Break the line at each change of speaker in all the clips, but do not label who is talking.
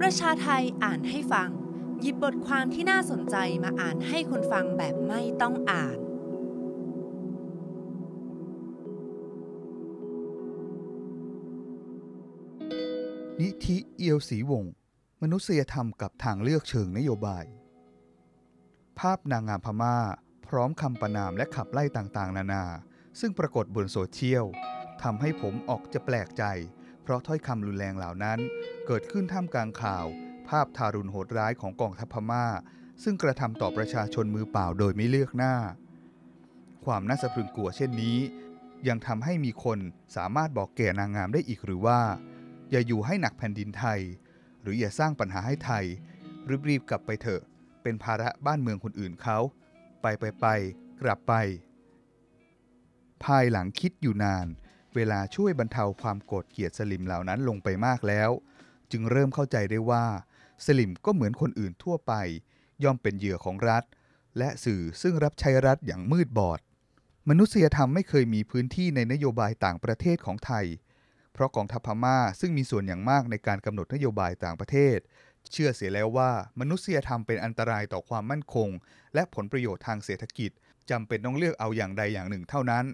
ประชาไทยอ่านให้ฟัง หยิบบทความที่น่าสนใจมาอ่านให้คนฟังแบบไม่ต้องอ่านนิธิเอียวศรีวงศ์มนุษยธรรมกับทางเลือกเชิงนโยบาย ภาพนางงามพมา่าพร้อมคำประนามและขับไล่ต่างๆ นานา ซึ่งปรากฏบนโซเชียลทำให้ผมออกจะแปลกใจเพราะถ้อยคำรุนแรงเหล่านั้นเกิดขึ้นท่ามกลางข่าว ภาพทารุณโหดร้ายของกองทัพพม่า ซึ่งกระทำต่อประชาชนมือเปล่าโดยไม่เลือกหน้า ความน่าสะพรึงกลัวเช่นนี้ ยังทำให้มีคนสามารถบอกแก่นางงามได้อีกหรือว่า อย่าอยู่ให้หนักแผ่นดินไทย หรืออย่าสร้างปัญหาให้ไทยรีบๆกลับไปเถอะ เป็นภาระบ้านเมืองคนอื่นเขาไปไปไปกลับไป ภายหลังคิดอยู่นานเวลาช่วยบรรเทาความโกรธเกลียดสลิมเหล่านั้นลงไปมากแล้ว จึงเริ่มเข้าใจได้ว่า สลิมก็เหมือนคนอื่นทั่วไป ย่อมเป็นเหยื่อของรัฐ และสื่อซึ่งรับใช้รัฐอย่างมืดบอด มนุษยธรรมไม่เคยมีพื้นที่ในนโยบายต่างประเทศของไทย เพราะกองทัพพม่าซึ่งมีส่วนอย่างมากในการกำหนดนโยบายต่างประเทศ เชื่อเสียแล้วว่า มนุษยธรรมเป็นอันตรายต่อความมั่นคง และผลประโยชน์ทางเศรษฐกิจจำเป็นต้องเลือกเอาอย่างใดอย่างหนึ่งเท่านั้น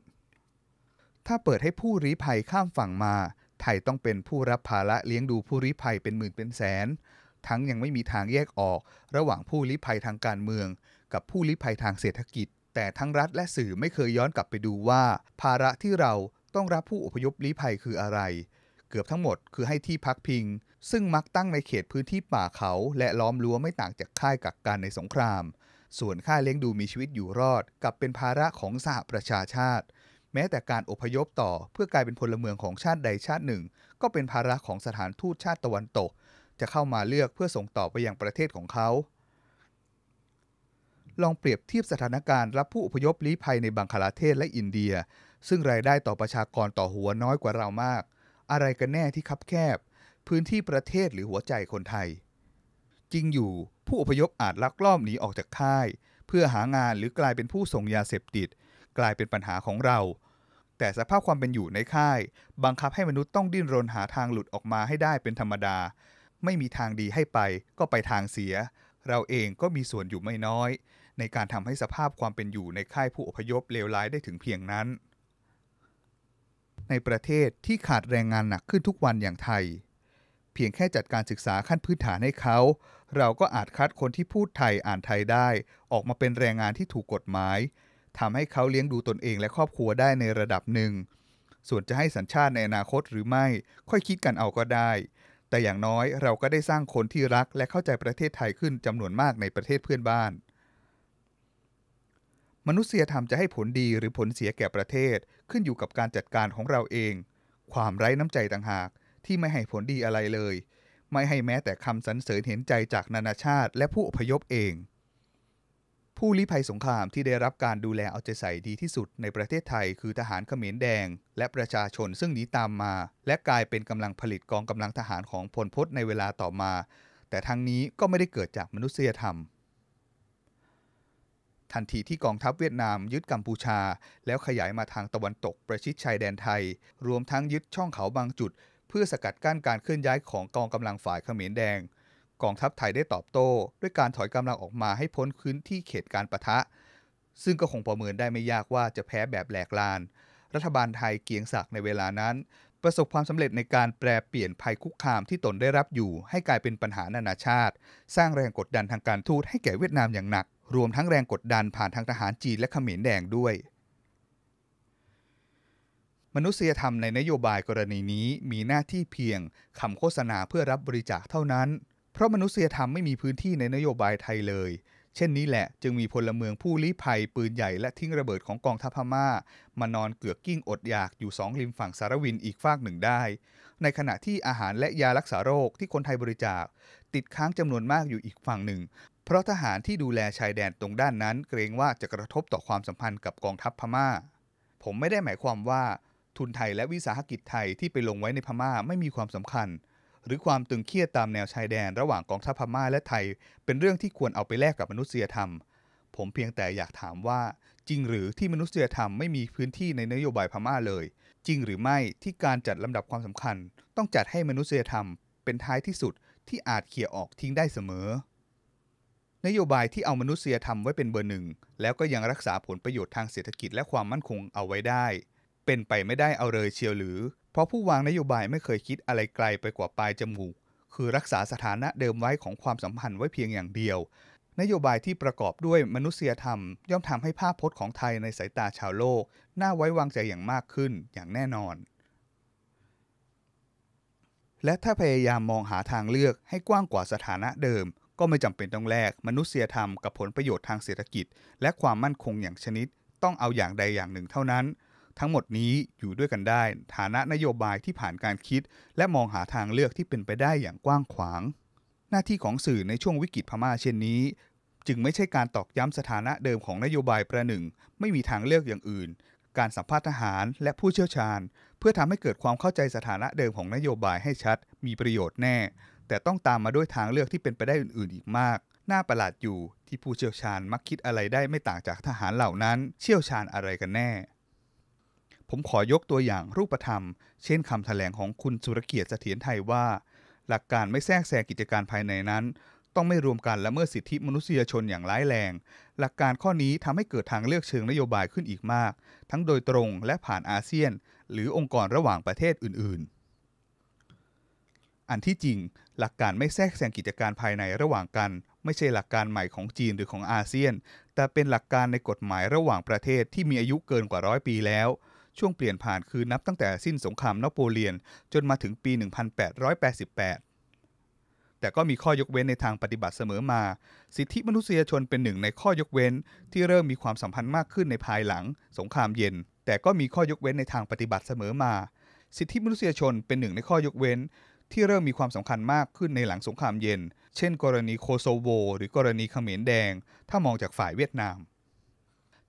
ถ้าเปิดให้ผู้ริภัยข้ามฝั่งมาไทยต้องเป็นผู้รับภาระเลี้ยงดูผู้ริภัยเป็นหมื่นเป็นแสนทั้งยังไม่มีทางแยกออก ระหว่างผู้ริภัยทางการเมือง กับผู้ริภัยทางเศรษฐกิจ แต่ทั้งรัฐและสื่อไม่เคยย้อนกลับไปดูว่า ภาระที่เราต้องรับผู้อพยพลี้ภัยคืออะไร เกือบทั้งหมดคือให้ที่พักพิง ซึ่งมักตั้งในเขตพื้นที่ป่าเขาและล้อมรั้วไม่ต่างจากค่ายกักกันในสงคราม ส่วนค่ายเลี้ยงดูมีชีวิตอยู่รอดกับเป็นภาระของสหประชาชาติแม้แต่การอพยพต่อเพื่อกลายเป็นพลเมืองของชาติใดชาติหนึ่งก็เป็นภาระของสถานทูตชาติตะวันตกจะเข้ามาเลือกเพื่อส่งต่อไปอยังประเทศของเขา ลองเปรียบเทียบสถานการณ์รับผู้อพยพลี้ภัยในบังคลาเทศและอินเดียซึ่งรายได้ต่อประชากรต่อหัวน้อยกว่าเรามาก อะไรกันแน่ที่คับแคบพื้นที่ประเทศหรือหัวใจคนไทย จริงอยู่ผู้อพยพอาจลักลอบหนีออกจากค่ายเพื่อหางานหรือกลายเป็นผู้ส่งยาเสพติดกลายเป็นปัญหาของเรา แต่สภาพความเป็นอยู่ในค่าย บังคับให้มนุษย์ต้องดิ้นรนหาทางหลุดออกมาให้ได้เป็นธรรมดา ไม่มีทางดีให้ไปก็ไปทางเสีย เราเองก็มีส่วนอยู่ไม่น้อย ในการทำให้สภาพความเป็นอยู่ในค่ายผู้อพยพเลวร้ายได้ถึงเพียงนั้น ในประเทศที่ขาดแรงงานหนักขึ้นทุกวันอย่างไทย เพียงแค่จัดการศึกษาขั้นพื้นฐานให้เขา เราก็อาจคัดคนที่พูดไทยอ่านไทยได้ ออกมาเป็นแรงงานที่ถูกกฎหมายทำให้เขาเลี้ยงดูตนเองและครอบครัวได้ในระดับหนึ่ง ส่วนจะให้สัญชาติในอนาคตหรือไม่ ค่อยคิดกันเอาก็ได้ แต่อย่างน้อยเราก็ได้สร้างคนที่รักและเข้าใจประเทศไทยขึ้นจำนวนมากในประเทศเพื่อนบ้าน มนุษยธรรมจะให้ผลดีหรือผลเสียแก่ประเทศขึ้นอยู่กับการจัดการของเราเอง ความไร้น้ำใจต่างหาก ที่ไม่ให้ผลดีอะไรเลย ไม่ให้แม้แต่คำสรรเสริญเห็นใจจากนานาชาติ และผู้อพยพเองผู้ลี้ภัยสงครามที่ได้รับการดูแลเอาใจใส่ดีที่สุดในประเทศไทยคือทหารเขมรแดงและประชาชนซึ่งหนีตามมา และกลายเป็นกำลังผลิตกองกำลังทหารของพลพศในเวลาต่อมา แต่ทั้งนี้ก็ไม่ได้เกิดจากมนุษยธรรม ทันทีที่กองทัพเวียดนามยึดกัมพูชา แล้วขยายมาทางตะวันตกประชิดชายแดนไทย รวมทั้งยึดช่องเขาบางจุด เพื่อสกัดกั้นการเคลื่อนย้ายของกองกำลังฝ่ายเขมรแดงกองทัพไทยได้ตอบโต้ด้วยการถอยกำลังออกมาให้พ้นพื้นที่เขตการประทะ ซึ่งก็คงประเมินได้ไม่ยากว่าจะแพ้แบบแหลกลาน รัฐบาลไทยเกียงศักในเวลานั้น ประสบความสำเร็จในการแปลเปลี่ยนภัยคุกคามที่ตนได้รับอยู่ ให้กลายเป็นปัญหานานาชาติ สร้างแรงกดดันทางการทูตให้แก่เวียดนามอย่างหนัก รวมทั้งแรงกดดันผ่านทางทหารจีนและเขมรแดงด้วย มนุษยธรรมในนโยบายกรณีนี้มีหน้าที่เพียงคำโฆษณาเพื่อรับบริจาคเท่านั้นเพราะมนุษยธรรมไม่มีพื้นที่ในนโยบายไทยเลย เช่นนี้แหละจึงมีพลเมืองผู้ลี้ภัย ปืนใหญ่และทิ้งระเบิดของกองทัพพม่า มานอนเกือกกิ้งอดอยากอยู่สองริมฝั่งสารวินอีกฝากหนึ่งได้ ในขณะที่อาหารและยารักษาโรคที่คนไทยบริจาค ติดค้างจำนวนมากอยู่อีกฝั่งหนึ่ง เพราะทหารที่ดูแลชายแดนตรงด้านนั้น เกรงว่าจะกระทบต่อความสัมพันธ์กับกองทัพพม่า ผมไม่ได้หมายความว่าทุนไทยและวิสาหกิจไทยที่ไปลงไว้ในพม่าไม่มีความสำคัญหรือความตึงเครียดตามแนวชายแดนระหว่างกองทัพพม่าและไทย เป็นเรื่องที่ควรเอาไปแลกกับมนุษยธรรม ผมเพียงแต่อยากถามว่า จริงหรือที่มนุษยธรรมไม่มีพื้นที่ในนโยบายพม่าเลย จริงหรือไม่ที่การจัดลำดับความสำคัญ ต้องจัดให้มนุษยธรรมเป็นท้ายที่สุดที่อาจเขี่ยออกทิ้งได้เสมอ นโยบายที่เอามนุษยธรรมไว้เป็นเบอร์หนึ่งแล้วก็ยังรักษาผลประโยชน์ทางเศรษฐกิจและความมั่นคงเอาไว้ได้เป็นไปไม่ได้เอาเลยเชียวหรือ เพราะผู้วางนโยบายไม่เคยคิดอะไรไกลไปกว่าปลายจมูก คือรักษาสถานะเดิมไว้ของความสัมพันธ์ไว้เพียงอย่างเดียว นโยบายที่ประกอบด้วยมนุษยธรรมย่อมทำให้ภาพพจน์ของไทยในสายตาชาวโลกน่าไว้วางใจอย่างมากขึ้นอย่างแน่นอน และถ้าพยายามมองหาทางเลือกให้กว้างกว่าสถานะเดิม ก็ไม่จำเป็นต้องแลกมนุษยธรรมกับผลประโยชน์ทางเศรษฐกิจ และความมั่นคงอย่างชนิด ต้องเอาอย่างใดอย่างหนึ่งเท่านั้นทั้งหมดนี้อยู่ด้วยกันได้ ฐานะนโยบายที่ผ่านการคิด และมองหาทางเลือกที่เป็นไปได้อย่างกว้างขวาง หน้าที่ของสื่อในช่วงวิกฤตพม่าเช่นนี้ จึงไม่ใช่การตอกย้ำสถานะเดิมของนโยบายประหนึ่ง ไม่มีทางเลือกอย่างอื่น การสัมภาษณ์ทหารและผู้เชี่ยวชาญ เพื่อทำให้เกิดความเข้าใจสถานะเดิมของนโยบายให้ชัด มีประโยชน์แน่ แต่ต้องตามมาด้วยทางเลือกที่เป็นไปได้อื่นๆ อีกมากน่าประหลาดอยู่ที่ผู้เชี่ยวชาญมักคิดอะไรได้ไม่ต่างจากทหารเหล่านั้น เชี่ยวชาญอะไรกันแน่ผมขอยกตัวอย่างรูปธรรม เช่นคำถแถลงของคุณสุรเกียรติเสถียรไทยว่า หลักการไม่แทรกแซงกิจการภายในนั้น ต้องไม่รวมกันและเมื่อสิทธิมนุษยชนอย่างร้ายแรง หลักการข้อนี้ทำให้เกิดทางเลือกเชิงนโยบายขึ้นอีกมาก ทั้งโดยตรงและผ่านอาเซียน หรือองค์กรระหว่างประเทศอื่นๆ อันที่จริง หลักการไม่แทรกแซงกิจการภายในระหว่างกัน ไม่ใช่หลักการใหม่ของจีนหรือของอาเซียน แต่เป็นหลักการในกฎหมายระหว่างประเทศที่มีอายุเกินกว่าร้อยปีแล้วช่วงเปลี่ยนผ่าน คือนับตั้งแต่สิ้นสงครามนโปเลียนจนมาถึงปี 1888 แต่ก็มีข้อยกเว้นในทางปฏิบัติเสมอมา สิทธิมนุษยชนเป็นหนึ่งในข้อยกเว้น ที่เริ่มมีความสัมพันธ์มากขึ้นในภายหลังสงครามเย็น แต่ก็มีข้อยกเว้นในทางปฏิบัติเสมอมา สิทธิมนุษยชนเป็นหนึ่งในข้อยกเว้น ที่เริ่มมีความสำคัญมากขึ้นในหลังสงครามเย็น เช่น กรณีโคโซโว หรือ กรณีเขมรแดง ถ้ามองจากฝ่ายเวียดนาม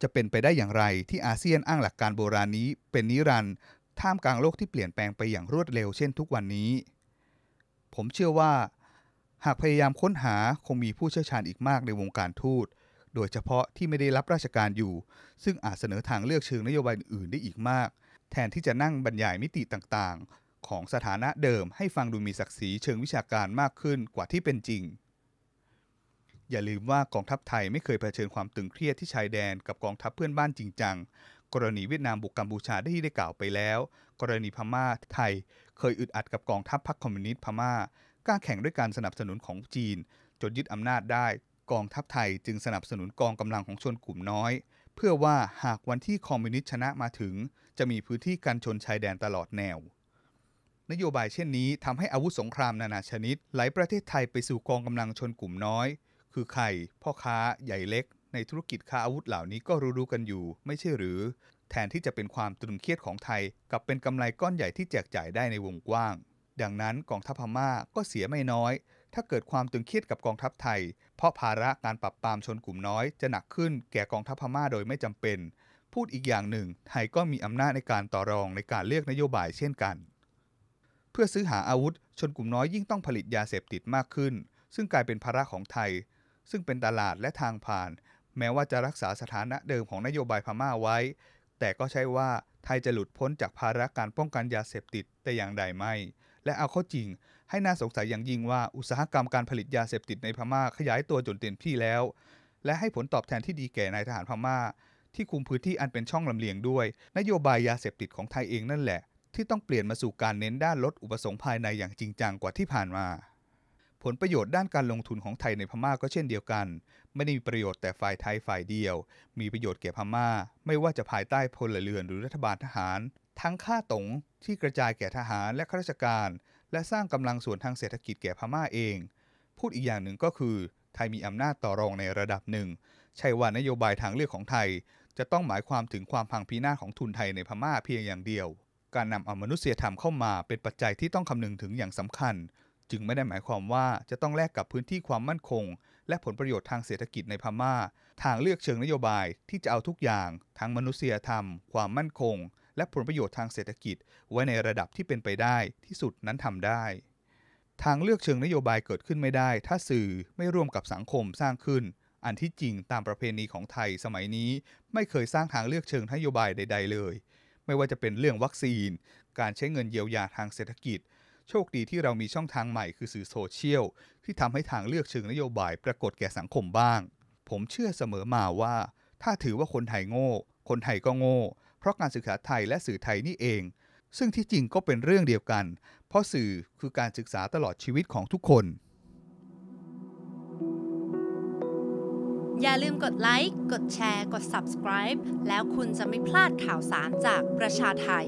จะเป็นไปได้อย่างไรที่อาเซียนอ้างหลักการโบราณนี้เป็นนิรันด์ท่ามกลางโลกที่เปลี่ยนแปลงไปอย่างรวดเร็วเช่นทุกวันนี้ ผมเชื่อว่า หากพยายามค้นหาคงมีผู้เชี่ยวชาญอีกมากในวงการทูต โดยเฉพาะที่ไม่ได้รับราชการอยู่ ซึ่งอาจเสนอทางเลือกเชิงนโยบายอื่นได้อีกมาก แทนที่จะนั่งบรรยายมิติต่างๆ ของสถานะเดิมให้ฟังดูมีศักดิ์ศรีเชิงวิชาการมากขึ้นกว่าที่เป็นจริงอย่าลืมว่ากองทัพไทยไม่เคยเผชิญความตึงเครียดที่ชายแดนกับกองทัพเพื่อนบ้านจริงจังกรณีเวียดนามบุกกัมพูชาได้ที่ได้กล่าวไปแล้ว กรณีพม่าไทยเคยอึดอัดกับกองทัพพรรคคอมมิวนิสต์พม่ากล้าแข่งด้วยการสนับสนุนของจีนจนยึดอำนาจได้กองทัพไทยจึงสนับสนุนกองกำลังของชนกลุ่มน้อย เพื่อว่าหากวันที่คอมมิวนิสต์ชนะมาถึง จะมีพื้นที่การชนชายแดนตลอดแนว นโยบายเช่นนี้ ทำให้อาวุธสงครามนานาชนิดไหลประเทศไทยไปสู่กองกำลังชนกลุ่มน้อยคือใครพ่อค้าใหญ่เล็ก ในธุรกิจค้าอาวุธเหล่านี้ก็รู้ๆกันอยู่ ไม่ใช่หรือ แทนที่จะเป็นความตึงเครียดของไทยกับเป็นกำไรก้อนใหญ่ที่แจกจ่ายได้ในวงกว้าง ดังนั้นกองทัพพม่าก็เสียไม่น้อย ถ้าเกิดความตึงเครียดกับกองทัพไทย เพราะภาระการปรับปรามชนกลุ่มน้อยจะหนักขึ้นแก่กองทัพพม่าโดยไม่จำเป็น พูดอีกอย่างหนึ่ง ไทยก็มีอำนาจในการต่อรองในการเลือกนโยบายเช่นกัน เพื่อซื้อหาอาวุธชนกลุ่มน้อยยิ่งต้องผลิตยาเสพติดมากขึ้น ซึ่งกลายเป็นภาระของไทยซึ่งเป็นตลาดและทางผ่าน แม้ว่าจะรักษาสถานะเดิมของนโยบายพม่าไว้ แต่ก็ใช่ว่าไทยจะหลุดพ้นจากภาระการป้องกันยาเสพติดแต่อย่างใดไม่ และเอาเข้าจริง ให้น่าสงสัยอย่างยิ่งว่าอุตสาหกรรมการผลิตยาเสพติดในพม่าขยายตัวจนเต็มที่แล้ว และให้ผลตอบแทนที่ดีแก่นายทหารพม่า ที่คุมพื้นที่อันเป็นช่องลำเลียงด้วย นโยบายยาเสพติดของไทยเองนั่นแหละ ที่ต้องเปลี่ยนมาสู่การเน้นด้านลดอุปสงค์ภายในอย่างจริงจังกว่าที่ผ่านมาผลประโยชน์ด้านการลงทุนของไทยในพม่าก็เช่นเดียวกัน ไม่ได้มีประโยชน์แต่ฝ่ายไทยฝ่ายเดียว มีประโยชน์แก่พม่า ไม่ว่าจะภายใต้พลเรือนหรือรัฐบาลทหาร ทั้งค่าตงที่กระจายแก่ทหารและข้าราชการ และสร้างกำลังส่วนทางเศรษฐกิจแก่พม่าเอง พูดอีกอย่างหนึ่งก็คือ ไทยมีอำนาจต่อรองในระดับหนึ่ง ใช่ว่านโยบายทางเลือกของไทย จะต้องหมายความถึงความพังพินาศของทุนไทยในพม่าเพียงอย่างเดียว การนำเอามนุษยธรรมเข้ามา เป็นปัจจัยที่ต้องคำนึงถึงอย่างสำคัญจึงไม่ได้หมายความว่าจะต้องแลกกับพื้นที่ความมั่นคง และผลประโยชน์ทางเศรษฐกิจในพมา่า ทางเลือกเชิงนโยบายที่จะเอาทุกอย่างทั้งมนุษยธรรมความมั่นคง และผลประโยชน์ทางเศรษฐกิจไว้ในระดับที่เป็นไปได้ที่สุดนั้นทำได้ ทางเลือกเชิงนโยบายเกิดขึ้นไม่ได้ถ้าสื่อไม่ร่วมกับสังคมสร้างขึ้น อันที่จริงตามประเพณีของไทยสมัยนี้ไม่เคยสร้างทางเลือกเชิงนโยบายใด ๆเลย ไม่ว่าจะเป็นเรื่องวัคซีน การใช้เงินเยียวยาทางเศรษฐกิจโชคดีที่เรามีช่องทางใหม่คือสื่อโซเชียลที่ทำให้ทางเลือกเชิงนโยบายปรากฏแก่สังคมบ้าง ผมเชื่อเสมอมาว่า ถ้าถือว่าคนไทยโง่ คนไทยก็โง่เพราะการศึกษาไทยและสื่อไทยนี่เอง ซึ่งที่จริงก็เป็นเรื่องเดียวกัน เพราะสื่อคือการศึกษาตลอดชีวิตของทุกคน อย่าลืมกดไลค์กดแชร์ กด subscribe แล้วคุณจะไม่พลาดข่าวสารจากประชาไทย